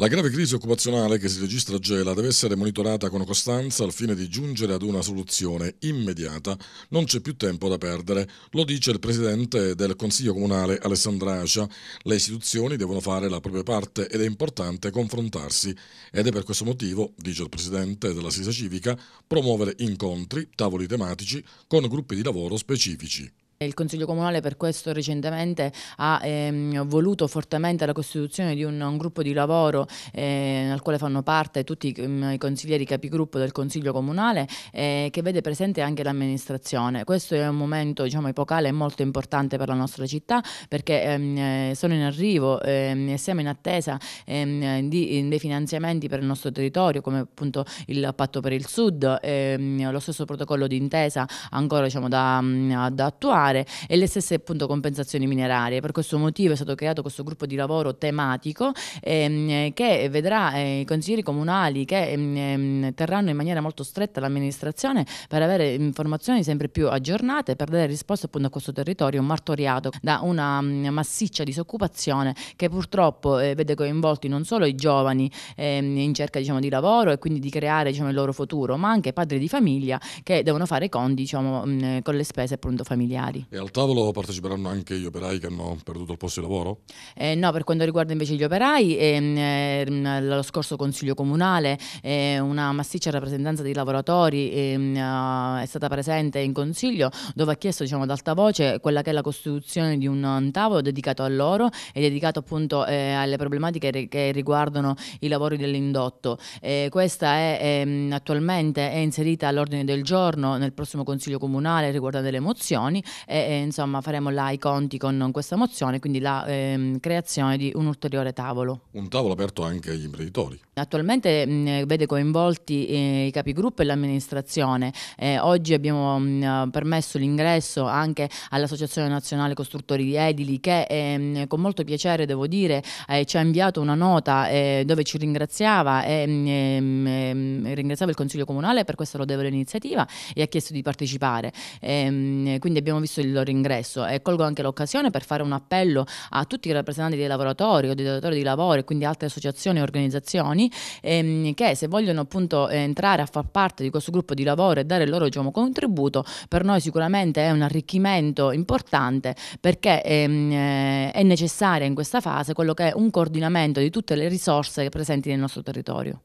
La grave crisi occupazionale che si registra a Gela deve essere monitorata con costanza al fine di giungere ad una soluzione immediata. Non c'è più tempo da perdere, lo dice il presidente del Consiglio Comunale Alessandra Ascia. Le istituzioni devono fare la propria parte ed è importante confrontarsi ed è per questo motivo, dice il presidente della Sisa Civica, promuovere incontri, tavoli tematici con gruppi di lavoro specifici. Il Consiglio Comunale per questo recentemente ha ehm, voluto fortemente la costituzione di un, un gruppo di lavoro eh, al quale fanno parte tutti i, mm, i consiglieri capigruppo del Consiglio Comunale eh, che vede presente anche l'amministrazione. Questo è un momento diciamo, epocale molto importante per la nostra città perché ehm, eh, sono in arrivo ehm, e siamo in attesa ehm, di, dei finanziamenti per il nostro territorio come appunto il patto per il sud, ehm, lo stesso protocollo d'intesa ancora diciamo, da, mm, da attuare alimentare e le stesse appunto compensazioni minerarie. Per questo motivo è stato creato questo gruppo di lavoro tematico ehm, che vedrà eh, i consiglieri comunali che ehm, ehm terranno in maniera molto stretta l'amministrazione per avere informazioni sempre più aggiornate per dare risposte appunto a questo territorio martoriato da una mh, mm, massiccia disoccupazione che purtroppo eh, vede coinvolti non solo i giovani ehm, in cerca diciamo, di lavoro e quindi di creare diciamo, il loro futuro, ma anche padri di famiglia che devono fare conti diciamo, mh, mm, con le spese appunto familiari lavoratori. E al tavolo parteciperanno anche gli operai che hanno perduto il posto di lavoro? Eh, no, per quanto riguarda invece gli operai, ehm, ehm lo scorso Consiglio Comunale eh, una massiccia rappresentanza di lavoratori ehm, eh, è stata presente in Consiglio dove ha chiesto diciamo, ad alta voce quella che è la costituzione di un tavolo dedicato a loro e dedicato appunto eh, alle problematiche che riguardano i lavori dell'indotto. Eh, questa è ehm, attualmente è inserita all'ordine del giorno nel prossimo Consiglio Comunale riguardante le mozioni e, e insomma faremo là i conti con questa mozione, quindi la ehm, creazione di un ulteriore tavolo. Un tavolo aperto anche agli imprenditori. Attualmente mh, mm, vede coinvolti eh, i capigruppo e l'amministrazione. Eh, oggi abbiamo mh, mm, permesso l'ingresso anche all'Associazione Nazionale Costruttori di Edili che ehm, con molto piacere, devo dire, eh, ci ha inviato una nota eh, dove ci ringraziava e mm, ehm, ehm, ringraziava il Consiglio Comunale per questa lodevole iniziativa e ha chiesto di partecipare. Ehm, quindi abbiamo visto visto il loro ingresso e colgo anche l'occasione per fare un appello a tutti i rappresentanti dei lavoratori o dei datori di lavoro e quindi altre associazioni e organizzazioni ehm, che se vogliono appunto eh, entrare a far parte di questo gruppo di lavoro e dare il loro diciamo, contributo, per noi sicuramente è un arricchimento importante perché ehm, eh, è necessaria in questa fase quello che è un coordinamento di tutte le risorse presenti nel nostro territorio.